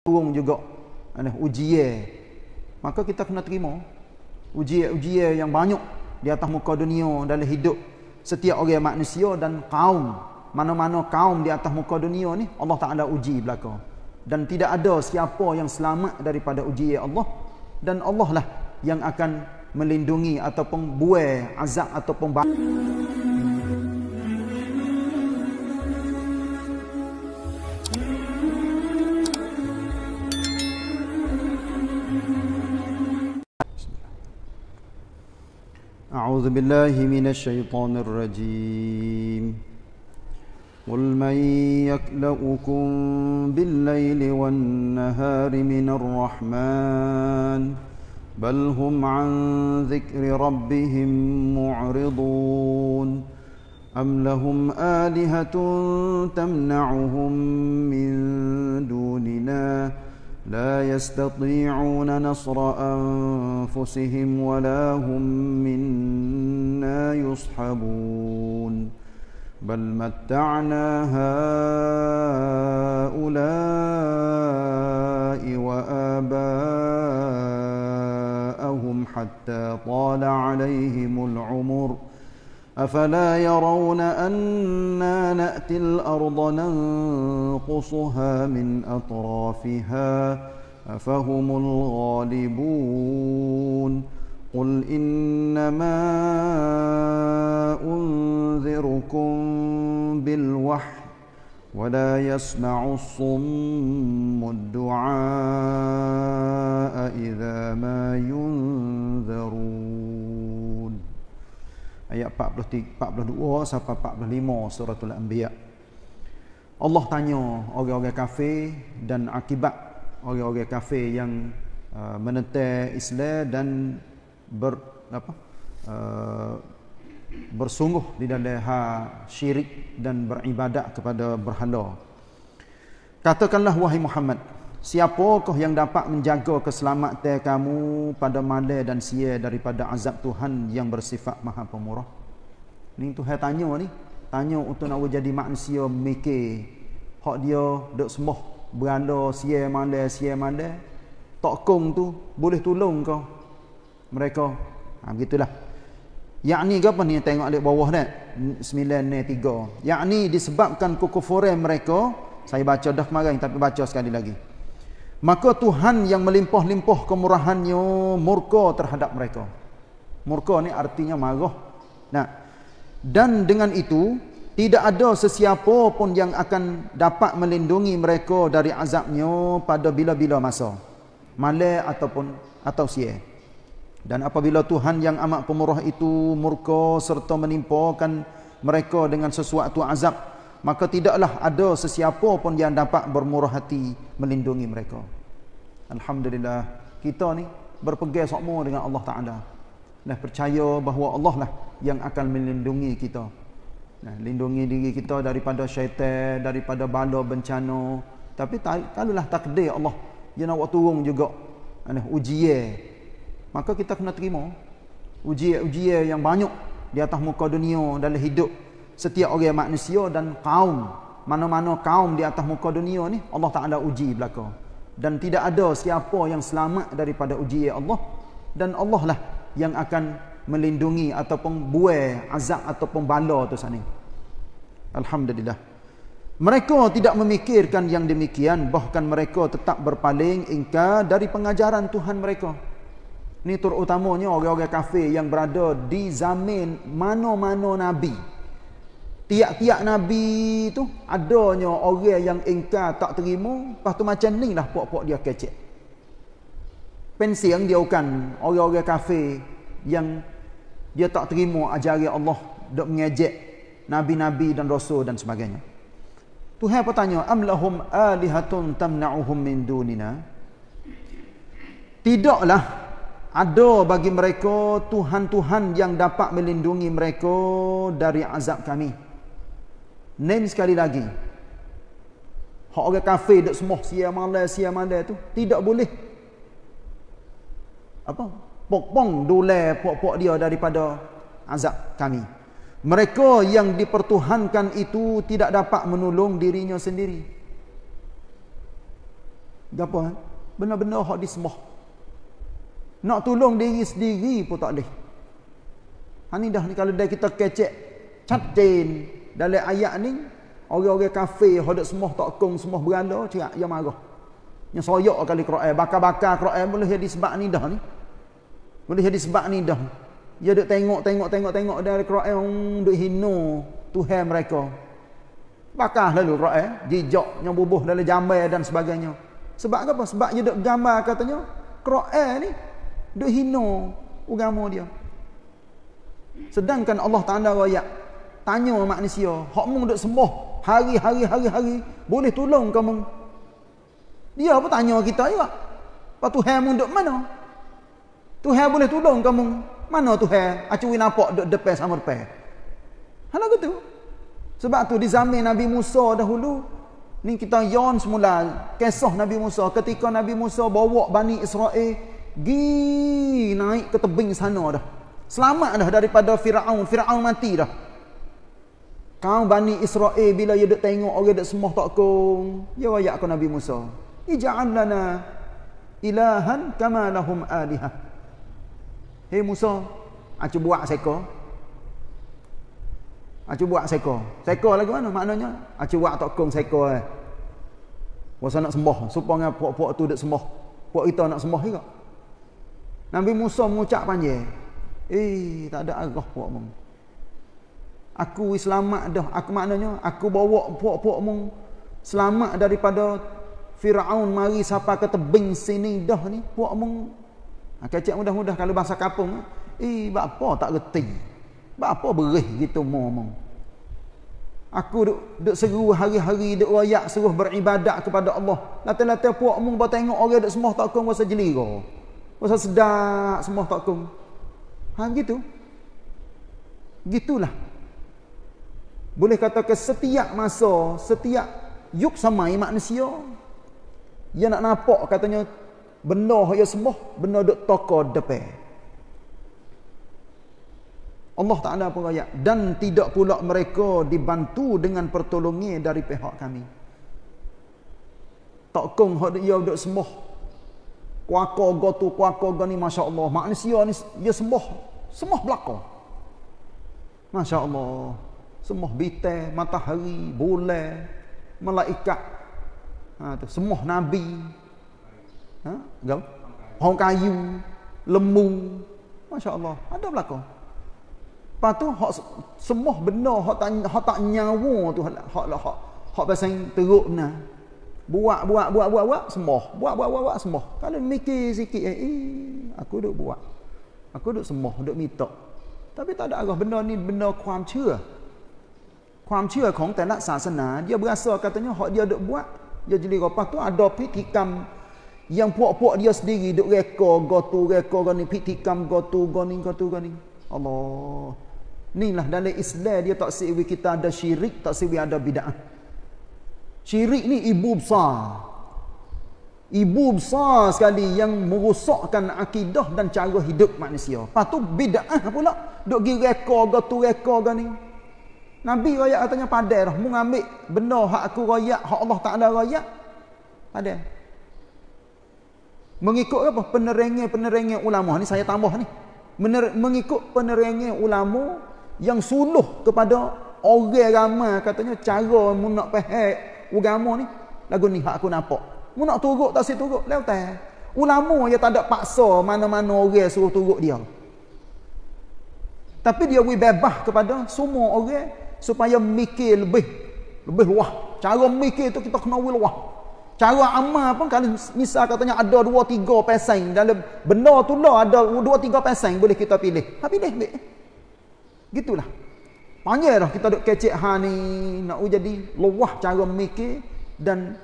burung juga ana ujian maka kita kena terima ujian-ujian yang banyak di atas muka dunia dalam hidup setiap orang manusia dan kaum mana-mana kaum di atas muka dunia ni Allah Taala uji belaka dan tidak ada siapa yang selamat daripada ujian Allah dan Allah lah yang akan melindungi ataupun buai azab ataupun bahaya أعوذ بالله من الشيطان الرجيم قل من يكلؤكم بالليل والنهار من الرحمن بل هم عن ذكر ربهم معرضون أم لهم آلهة تمنعهم من دوننا ؟ لا يستطيعون نصر انفسهم ولا هم منا يصحبون بل متعنا هؤلاء واباءهم حتى طال عليهم العمر ۖ أفلا يرون أنا نأتي الأرض ننقصها من أطرافها أفهم الغالبون قل إنما أنذركم بالوحي ولا يسمع الصم الدعاء إذا ما ينذرون ayat 43, 42 sampai 45 suratul anbiya Allah tanya orang-orang kafir dan akibat orang-orang kafir yang uh, menentang Islam dan ber apa uh, bersungguh di dalam ha syirik dan beribadat kepada berhala katakanlah wahai Muhammad Siapakah yang dapat menjaga keselamatan kamu pada malam dan siang daripada azab Tuhan yang bersifat maha pemurah? Ini Tuhan tanya ni. Tanya untuk nak jadi manusia mikir. Hak dia duk sembah beranda siang malam siang malam. Tokong tu boleh tolong kau. Mereka. Ha, gitulah. Yang ni apa ni tengok di bawah ni? Sembilan ni tiga. Yang ni disebabkan kukufuran mereka. Saya baca dah kemarin tapi baca sekali lagi. Maka Tuhan yang melimpah-limpah kemurahannya murka terhadap mereka. Murka ni artinya marah. Nah, dan dengan itu tidak ada sesiapa pun yang akan dapat melindungi mereka dari azabnya pada bila-bila masa. Malai ataupun atau siya. Dan apabila Tuhan yang amat pemurah itu murka serta menimpakan mereka dengan sesuatu azab maka tidaklah ada sesiapa pun yang dapat bermurah hati melindungi mereka. Alhamdulillah, kita ni berpegang semua dengan Allah Ta'ala. Dan percaya bahawa Allah lah yang akan melindungi kita. Nah, lindungi diri kita daripada syaitan, daripada bala bencana. Tapi kalaulah takdir Allah yang nak turun juga nah, ujian. Maka kita kena terima ujian-ujian yang banyak di atas muka dunia dalam hidup setiap orang manusia dan kaum mana-mana kaum di atas muka dunia ni Allah Taala uji belaka dan tidak ada siapa yang selamat daripada uji ya Allah dan Allah lah yang akan melindungi ataupun buai azab ataupun bala tu sana alhamdulillah mereka tidak memikirkan yang demikian bahkan mereka tetap berpaling ingkar dari pengajaran Tuhan mereka ini terutamanya orang-orang kafir yang berada di zamin mana-mana Nabi tiap-tiap Nabi tu adanya orang yang ingkar tak terima lepas tu macam ni lah pok pok dia kecek pensiang dia bukan orang-orang kafe yang dia tak terima ajari Allah dan mengejek Nabi-Nabi dan Rasul dan sebagainya Tuhan apa tanya amlahum alihatun tamna'uhum min dunina tidaklah ada bagi mereka Tuhan-Tuhan yang dapat melindungi mereka dari azab kami. Name sekali lagi. Hak orang kafir dak semoh sia malam sia malam tu tidak boleh. Apa? Pokpong dole pok-pok dia daripada azab kami. Mereka yang dipertuhankan itu tidak dapat menolong dirinya sendiri. Gapo? Eh? Benar-benar hak disembah. Nak tolong diri sendiri pun tak boleh. Ani dah ni kalau dah kita kecek chat hmm dalam ayat ni orang-orang kafir hodok semua tak kong semua berala cerak ya marah yang soyok kali Quran bakar-bakar Quran boleh jadi sebab ni dah ni boleh jadi sebab ni dah dia duk tengok tengok tengok tengok dari Quran yang duk hino Tuhan mereka bakar lalu Quran jijok yang bubuh dalam jambai dan sebagainya sebab apa? sebab dia duk gambar katanya Quran ni duk hino agama dia sedangkan Allah Ta'ala ayat tanya manusia hak mung duk sembah hari-hari hari-hari boleh tolong kamu dia pun tanya kita juga apa tuhan mung duk mana tuhan boleh tolong kamu mana tuhan acuwi nampak duk depan sama depan hala kan gitu sebab tu di zaman Nabi Musa dahulu ni kita yon semula kisah Nabi Musa ketika Nabi Musa bawa Bani Israel gi naik ke tebing sana dah selamat dah daripada Firaun Firaun mati dah kau bani Israel bila dia duk tengok orang duk semua tak kong. Dia wayak ke Nabi Musa. Ija'allana ilahan kama lahum aliha. Hei Musa, aku buat seko. Aku buat seko. Seko lagi mana maknanya? Aku buat tak kong seko eh. Masa nak sembah. Supaya puak-puak tu duk sembah. Puak kita nak sembah juga. Nabi Musa mengucap panjang. Eh, tak ada arah puak-puak aku selamat dah aku maknanya aku bawa puak-puak mu selamat daripada Firaun mari sapa ke tebing sini dah ni puak mu Aka ha, cek mudah-mudah kalau bahasa Kapung, ha. eh buat apa tak reti buat apa berih gitu mu mu aku duk, duk seru hari-hari duk wayak seru beribadat kepada Allah lata-lata puak mu buat tengok orang duk semua tak kong rasa jelira rasa sedap semua tak kong. ha gitu gitulah boleh katakan setiap masa, setiap yuk samai manusia, dia nak nampak katanya benda yang sembah, benda duk toko depan. Allah Ta'ala pun kaya. Dan tidak pula mereka dibantu dengan pertolongan dari pihak kami. Tak kong hak dia duduk sembah. Kuaka gotu, kuaka gani, Masya Allah. Manusia ni, dia sembah. Sembah belakang. Masya Allah semua bintang matahari bulan malaikat ha tu semua nabi ha gam pohon kayu lembu masya-Allah ada belako Lepas tu, hak, semua benda hak tak, hak tak nyawa tu, hak, hak, hak, hak, hak pasang teruk na. Buat, buat, buat, buat, buat, semua. Buat, buat, buat, buat, semua. Kalau mikir sikit, eh, eh aku duduk buat. Aku duduk semua, duduk mitok. Tapi tak ada arah benda ni, benda kuam cua. ความเชื่อของแต่ละศาสนาเยอะเบื่อซอการ์ตันเขาเยอะดุบวะเยอะจริงกับปักตัวอดอพิธีกรรมยังพวกพวกเยอะสิ่งดุเรกโกกตูเรกโกกันพิธีกรรมกตูกันิกตูกันิอัลลอฮ์นี่แหละดันในอิสลามเดียตักสิวิกิตาดะชิริกตักสิวิอาดะบิดาชิริกนี่อิบูบซาอิบูบซาสกันดียังมุกุศอกกันอะกิดะดันจางกหิดุกมันเสียวปักตัวบิดาพวกนั้นดุกิเรกโกกตูเรกโกกันิ Nabi raya katanya padai dah. Mung ambil benda hak aku raya, hak Allah tak ada raya. Padai. Mengikut apa? Penerengi-penerengi ulama. Ini saya tambah ni. Mener mengikut penerengi ulama yang suluh kepada orang ramai katanya cara munak pehek ugama ni. Lagu ni hak aku nampak. Munak turut tak si turut. Lew tak. Ulama yang tak ada paksa mana-mana orang suruh turut dia. Tapi dia beri bebas kepada semua orang supaya mikir lebih lebih luah cara mikir tu kita kena wil luah cara amal pun kalau misal katanya ada dua tiga pesan dalam benda tu lah ada dua tiga pesan boleh kita pilih ha pilih baik gitulah panggil lah kita duk kecek ha ni nak jadi luah cara mikir dan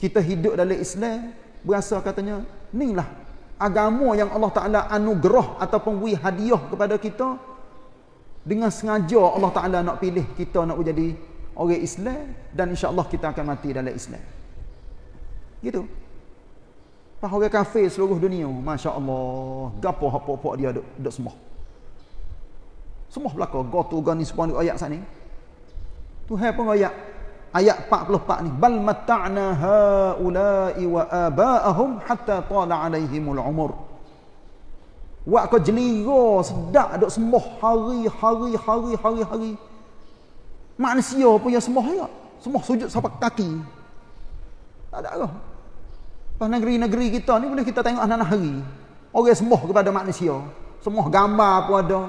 kita hidup dalam Islam berasa katanya ni lah agama yang Allah Taala anugerah ataupun wi hadiah kepada kita dengan sengaja Allah Ta'ala nak pilih kita nak jadi orang Islam dan insya Allah kita akan mati dalam Islam gitu Pak orang kafir seluruh dunia Masya Allah gapo hapok-hapok dia duduk, duduk semua semua belakang gotu gani semua ayat sana tu hai pun ayat ayat 44 ni bal matta'na haulai wa aba'ahum hatta tala alaihimul umur Buat kau jeliga sedap duk semua hari-hari hari-hari hari. Manusia pun yang sembah ya. Sembah sujud sampai kaki. Tak ada lah. Pas negeri-negeri kita ni boleh kita tengok anak-anak hari. Orang semua kepada manusia. semua gambar pun ada.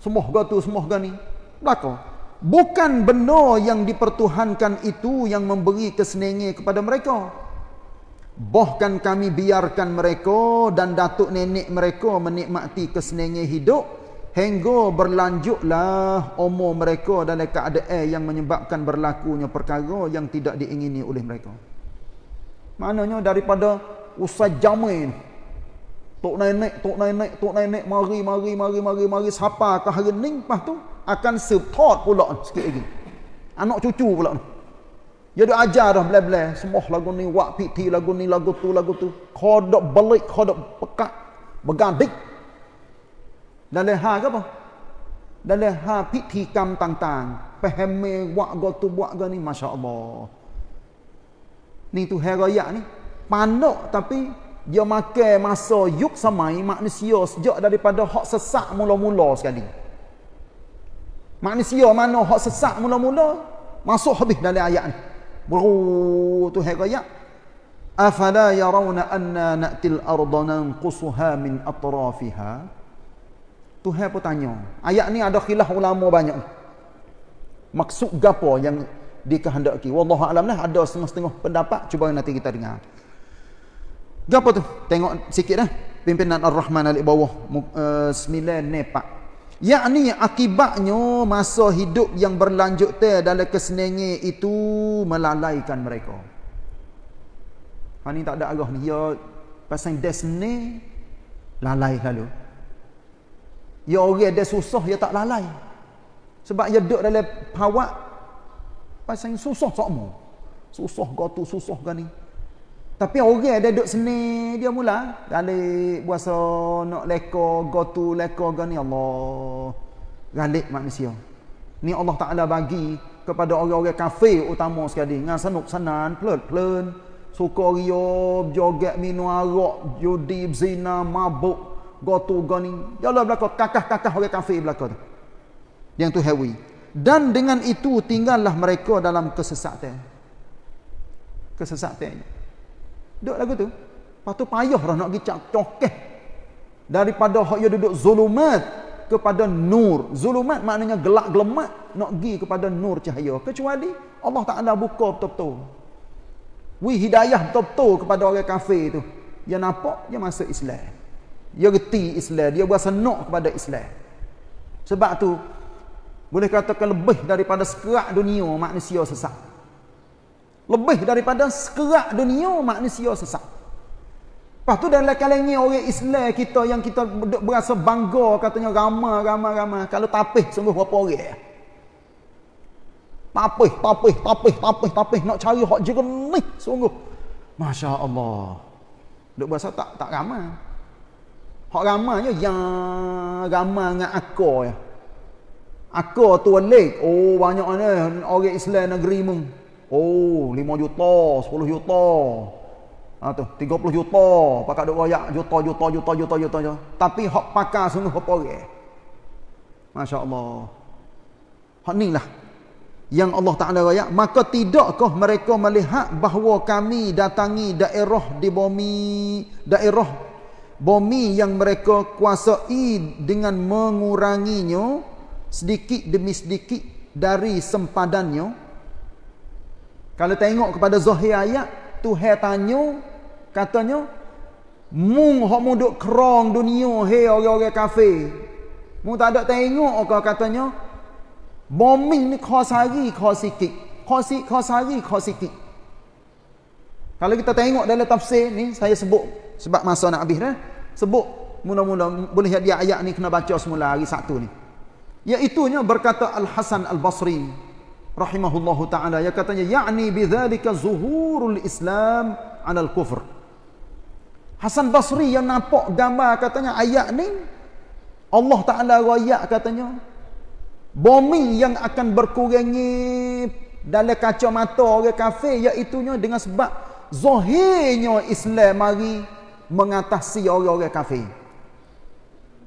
semua gua semua gani. gua ni. Bukan benda yang dipertuhankan itu yang memberi kesenangan kepada mereka. Bahkan kami biarkan mereka dan datuk nenek mereka menikmati kesenangan hidup hingga berlanjutlah umur mereka dalam keadaan yang menyebabkan berlakunya perkara yang tidak diingini oleh mereka. Mananya daripada usai jamin, ni tok nenek tok nenek tok nenek mari mari mari mari mari siapa ke hari ni lepas tu akan support pula sikit lagi. Anak cucu pula ni. Dia ya duk ajar dah bla-bla. Semua lagu ni, wak piti, lagu ni, lagu tu, lagu tu. Kodok belik, kodok pekat. Begadik. Dan leha ha ke apa? Dan leha ha piti kam tang-tang. Pahami wak gotu, wak gotu ni. Masya Allah. Ni tu heraya ni. Panuk tapi dia makan masa yuk samai manusia sejak daripada hak sesak mula-mula sekali. Manusia mana hak sesak mula-mula masuk habis dalam ayat ni. Beru tu hai kaya. Afala yarawna anna na'til arda nanqusuha min atrafiha. Tu hai pun tanya. Ayat ni ada khilaf ulama banyak. Maksud gapo yang dikehendaki. Wallahu alam lah ada setengah-setengah pendapat. Cuba nanti kita dengar. Gapo tu? Tengok sikit dah. Pimpinan Ar-Rahman Al-Ibawah. Uh, eh, 9 nepak. Yakni akibatnya masa hidup yang berlanjut ter dalam kesenengi itu melalaikan mereka. Ini ha, tak ada Allah ni. Ya, pasal desne lalai lalu. Ya orang dia susah, ya tak lalai. Sebab ya duduk dalam pawak, pasal susah semua, Susah gotu, susah gani. Tapi orang ada duduk seni dia mula. Galik buasa nak leka, gotu leka, gani Allah. Galik manusia. Ni Allah Ta'ala bagi kepada orang-orang kafir utama sekali. Ngan senuk senan, pelut pelun. Suka riob, joget minum arak, judi, zina, mabuk, gotu, gani. Ya Allah belakang, kakah-kakah orang kafir belakang tu. Yang tu hewi. Dan dengan itu tinggallah mereka dalam kesesatan. Kesesatan. Kesesatan. Duduk lagu tu. Lepas tu payah lah nak pergi cokeh. Daripada hak yang duduk zulumat kepada nur. Zulumat maknanya gelak gelemat nak pergi kepada nur cahaya. Kecuali Allah tak ada buka betul-betul. Wi hidayah betul-betul kepada orang kafir tu. Yang nampak, dia masuk Islam. Dia reti Islam. Dia berasa nak kepada Islam. Sebab tu, boleh katakan lebih daripada sekerak dunia manusia sesak lebih daripada sekerak dunia manusia sesat. Lepas tu dalam kalengi orang Islam kita yang kita berasa bangga katanya ramah, ramah, ramah. Kalau tapih sungguh berapa orang ya? Tapih, tapih, tapih, tapih, tapih. Nak cari hak jernih sungguh. Masya Allah. Duk berasa tak tak ramah. Hak ramah yang ramah dengan akar ya. Akar tu Oh banyak ni orang Islam negeri mung. Oh, lima juta, sepuluh juta. Ha tu, puluh juta. Pakak duk royak juta juta juta juta juta. juta. Tapi hak pakar sungguh apa ge? Masya-Allah. Hak ni lah yang Allah Taala royak, maka tidakkah mereka melihat bahawa kami datangi daerah di bumi, daerah bumi yang mereka kuasai dengan menguranginya sedikit demi sedikit dari sempadannya kalau tengok kepada zahir ayat, Tuhan tanya, katanya, mung hok muduk kerong dunia he orang-orang kafe. Mung tak ada tengok ke katanya, bombing ni kau sari kau sikit. Kau sikit, kau sari kau sikit. Kalau kita tengok dalam tafsir ni, saya sebut, sebab masa nak habis dah, sebut, mula-mula boleh dia ayat ni kena baca semula hari Sabtu ni. Iaitunya berkata Al-Hasan Al-Basri, rahimahullahu taala yang katanya yakni bidzalika zuhurul islam ala al kufr Hasan Basri yang nampak gambar katanya ayat ni Allah taala raya katanya bumi yang akan berkurangi dalam kacamata orang kafir iaitu dengan sebab zahirnya Islam mari mengatasi orang-orang kafir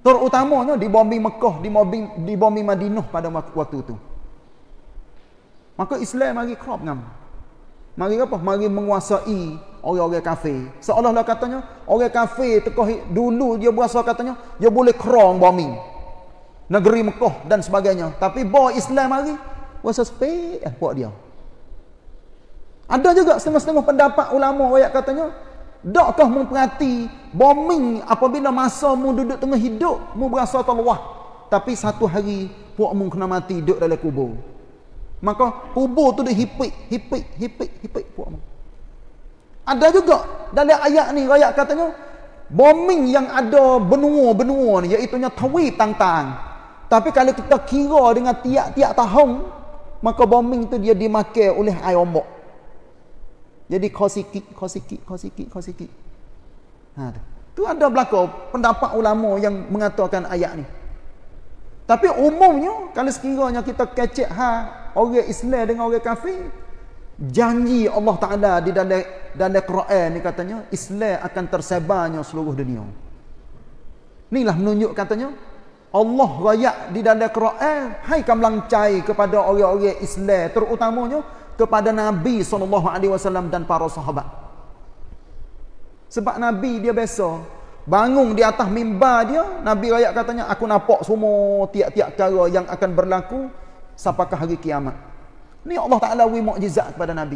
terutamanya di bombing Mekah di bombing di bombing Madinah pada waktu itu Maka Islam mari crop ngam. Mari apa? Mari menguasai orang-orang kafir. Seolah-olah katanya, orang kafir tekoh dulu dia berasa katanya, dia boleh crop bombing. Negeri Mekah dan sebagainya. Tapi bawa Islam hari, berasa sepik eh, lah buat dia. Ada juga setengah-setengah pendapat ulama Ayat katanya, Dakkah memperhati bombing apabila masa mu duduk tengah hidup, mu berasa terluah. Tapi satu hari, puak mu kena mati duduk dalam kubur. Maka kubur tu dia hipik, hipik, hipik, hipik buat Ada juga dalam ayat ni ayat katanya bombing yang ada benua-benua ni iaitu nya tawi tang-tang. Tapi kalau kita kira dengan tiap-tiap tahun, maka bombing tu dia dimakai oleh air ombak. Jadi kosikik, kosikik, kosikik, kosikik. Ha, tu. tu ada berlaku pendapat ulama yang mengatakan ayat ni. Tapi umumnya, kalau sekiranya kita kecek ha, orang Islam dengan orang kafir janji Allah Taala di dalam dalam Quran ni katanya Islam akan tersebarnya seluruh dunia. Inilah menunjuk katanya Allah royak di dalam Quran hai kam langcai kepada orang-orang Islam terutamanya kepada Nabi sallallahu alaihi wasallam dan para sahabat. Sebab Nabi dia biasa bangun di atas mimbar dia Nabi royak katanya aku nampak semua tiap-tiap cara yang akan berlaku sampakah hari kiamat. Ni Allah Ta'ala wui mu'jizat kepada Nabi.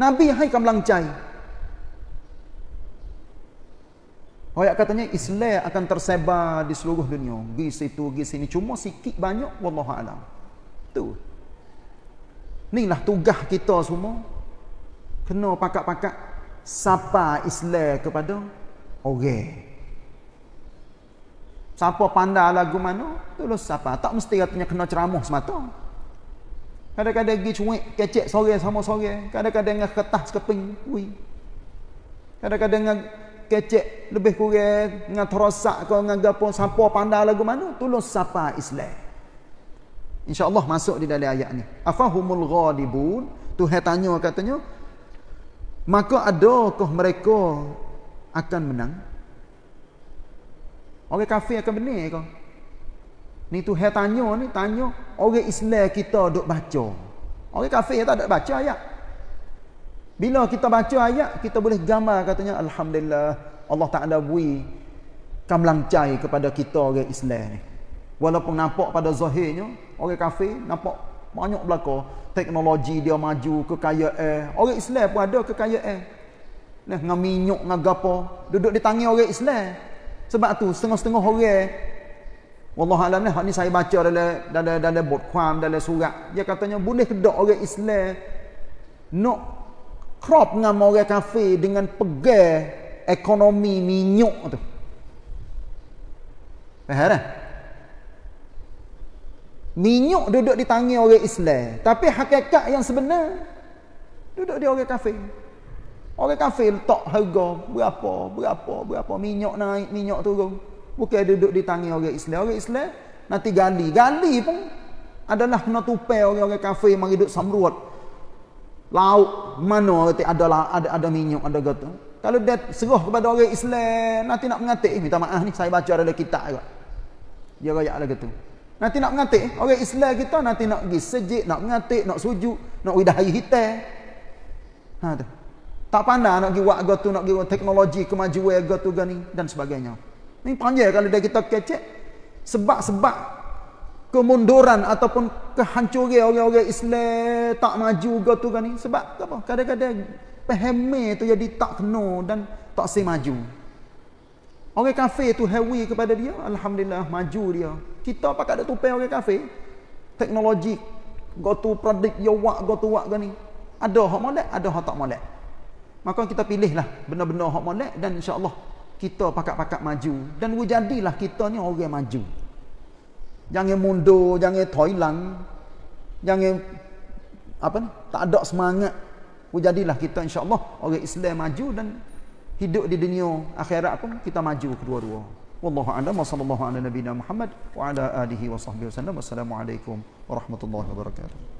Nabi hai kam langcai. Hoyak katanya Islam akan tersebar di seluruh dunia. Di situ, di sini. Cuma sikit banyak, Wallahu alam. Tu. lah tugas kita semua. Kena pakak-pakak. Sapa Islam kepada orang. Okay. Siapa pandai lagu mana, tulus lah siapa. Tak mesti katanya kena ceramah semata. Kadang-kadang pergi cuik, kecek sore sama sore. Kadang-kadang dengan ketah sekeping. Ui. Kadang-kadang dengan kecek lebih kurang. Dengan terosak ke, dengan apa. Siapa pandai lagu mana, tulus lah siapa Islam. InsyaAllah masuk di dalam ayat ni. Afahumul ghalibun. Tuhan tanya katanya. Maka adakah mereka akan menang? Orang kafir akan benih kau. Ni tu hal tanya ni, tanya orang Islam kita duk baca. Orang kafir tak duk baca ayat. Bila kita baca ayat, kita boleh gambar katanya, Alhamdulillah, Allah Ta'ala bui kamlang cai kepada kita orang Islam ni. Walaupun nampak pada zahirnya, orang kafir nampak banyak belaka teknologi dia maju kekayaan orang Islam pun ada kekayaan nah dengan minyak dengan gapo duduk di tangan orang Islam sebab tu setengah-setengah orang Allah alam ni, ni saya baca dalam dalam dalam bukuam dalam surat. Dia katanya boleh kedak orang Islam nak crop dengan orang kafir dengan pegang ekonomi minyak tu. Faham tak? Minyak duduk di tangan orang Islam. Tapi hakikat yang sebenar duduk di orang kafir. Orang kafir tak harga berapa, berapa, berapa. Minyak naik, minyak turun. Bukan duduk di tangan orang Islam. Orang Islam nanti gali. Gali pun adalah kena tupai orang-orang kafir yang duduk samruat. Lauk mana ada adalah, ada, ada minyak, ada gata Kalau dia serah kepada orang Islam, nanti nak mengatik. Eh, minta maaf ni, saya baca dalam kitab juga. Dia rakyat lah gitu. Nanti nak mengatik. Orang Islam kita nanti nak pergi sejik, nak mengatik, nak sujud, nak widah air hitam. Ha tu. Tak pandai nak pergi buat agak tu, nak pergi teknologi kemajuan agak tu gani dan sebagainya. Ini panjang kalau dah kita kecek. Sebab-sebab kemunduran ataupun kehancuran orang-orang Islam tak maju agak tu gani. Sebab apa? Kadang-kadang pahamai tu jadi tak kena dan tak si maju. Orang kafe tu hewi kepada dia, Alhamdulillah maju dia. Kita pakai ada tupai orang kafe, teknologi, go to predict your work, go to work gani. Ada hak molek, ada hak tak molek. Maka kita pilihlah benda-benda hak molek dan insya-Allah kita pakak-pakak maju dan wujudilah kita ni orang maju. Jangan mundur, jangan toilang. Jangan apa ni? Tak ada semangat. Wujudilah kita insya-Allah orang Islam maju dan hidup di dunia akhirat pun kita maju kedua-dua. Wallahu a'lam wa sallallahu ala nabiyyina Muhammad wa ala alihi wa sahbihi wasallam. Wassalamualaikum warahmatullahi wabarakatuh.